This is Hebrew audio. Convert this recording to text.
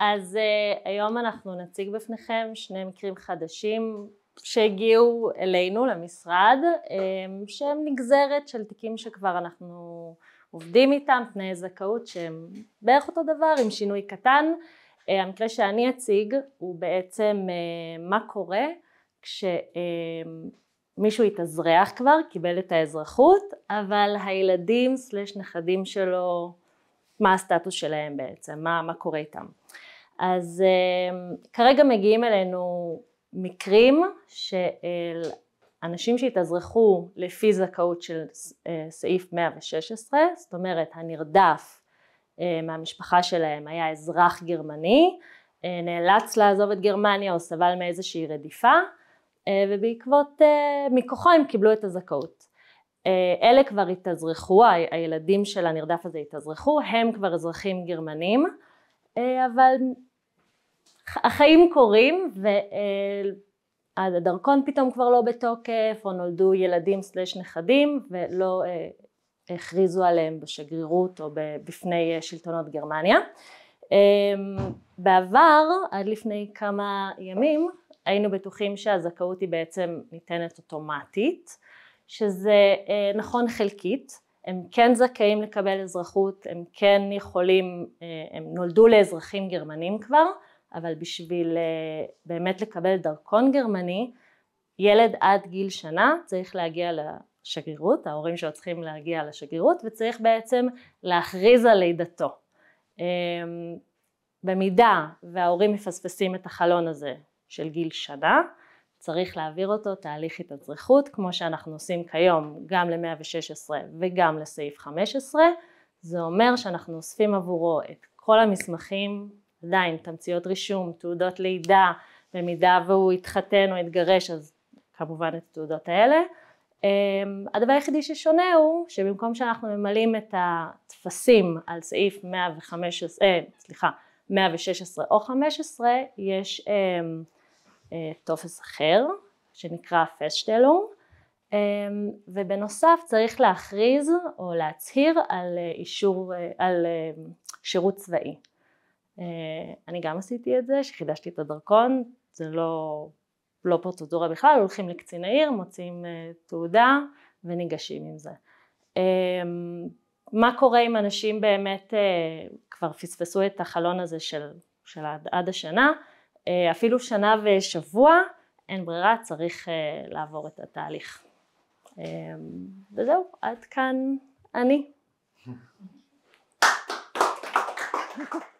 אז uh, היום אנחנו נציג בפניכם שני מקרים חדשים שהגיעו אלינו למשרד um, שהם נגזרת של תיקים שכבר אנחנו עובדים איתם, תנאי זכאות שהם בערך אותו דבר עם שינוי קטן. Uh, המקרה שאני אציג הוא בעצם uh, מה קורה כשמישהו uh, התאזרח כבר, קיבל את האזרחות, אבל הילדים סלש נכדים שלו מה הסטטוס שלהם בעצם, מה, מה קורה איתם. אז אמ, כרגע מגיעים אלינו מקרים של אנשים שהתאזרחו לפי זכאות של אה, סעיף 116, זאת אומרת הנרדף אה, מהמשפחה שלהם היה אזרח גרמני, אה, נאלץ לעזוב את גרמניה או סבל מאיזושהי רדיפה ובעקבות, מכוחו הם קיבלו את הזכאות. אלה כבר התאזרחו, הילדים של הנרדף הזה התאזרחו, הם כבר אזרחים גרמנים, אבל החיים קורים והדרכון אה, פתאום כבר לא בתוקף, או נולדו ילדים סלש נכדים ולא אה, הכריזו עליהם בשגרירות או בפני אה, שלטונות גרמניה. אמ, בעבר, עד לפני כמה ימים, היינו בטוחים שהזכאות היא בעצם ניתנת אוטומטית, שזה נכון חלקית, הם כן זכאים לקבל אזרחות, הם כן יכולים, הם נולדו לאזרחים גרמנים כבר, אבל בשביל אה, באמת לקבל דרכון גרמני, ילד עד גיל שנה צריך להגיע לשגרירות, ההורים שלו צריכים להגיע לשגרירות וצריך בעצם להכריז על לידתו. אה, במידה וההורים מפספסים את החלון הזה של גיל שנה, צריך להעביר אותו תהליך התאזרחות, כמו שאנחנו עושים כיום גם ל-116 וגם לסעיף 15, זה אומר שאנחנו אוספים עבורו את כל המסמכים עדיין תמציות רישום, תעודות לידה, במידה והוא התחתן או התגרש אז כמובן את התעודות האלה. אמ, הדבר היחידי ששונה הוא שבמקום שאנחנו ממלאים את הטפסים על סעיף 115, אה, סליחה, 116 או 15 יש אה, אה, טופס אחר שנקרא פסטלום אה, אמ, ובנוסף צריך להכריז או להצהיר על אה, אישור, אה, על אה, שירות צבאי אה, אני גם עשיתי את זה, שחידשתי את הדרכון, זה לא, לא פרוצדורה בכלל, הולכים לקצין העיר, מוציאים אה, תעודה וניגשים עם זה. אמ, מה קורה אם אנשים באמת אה, כבר פספסו את החלון הזה של, של עד, עד השנה, אפילו שנה ושבוע, אין ברירה, צריך לעבור את התהליך. אמ, וזהו, עד כאן אני. Thank you.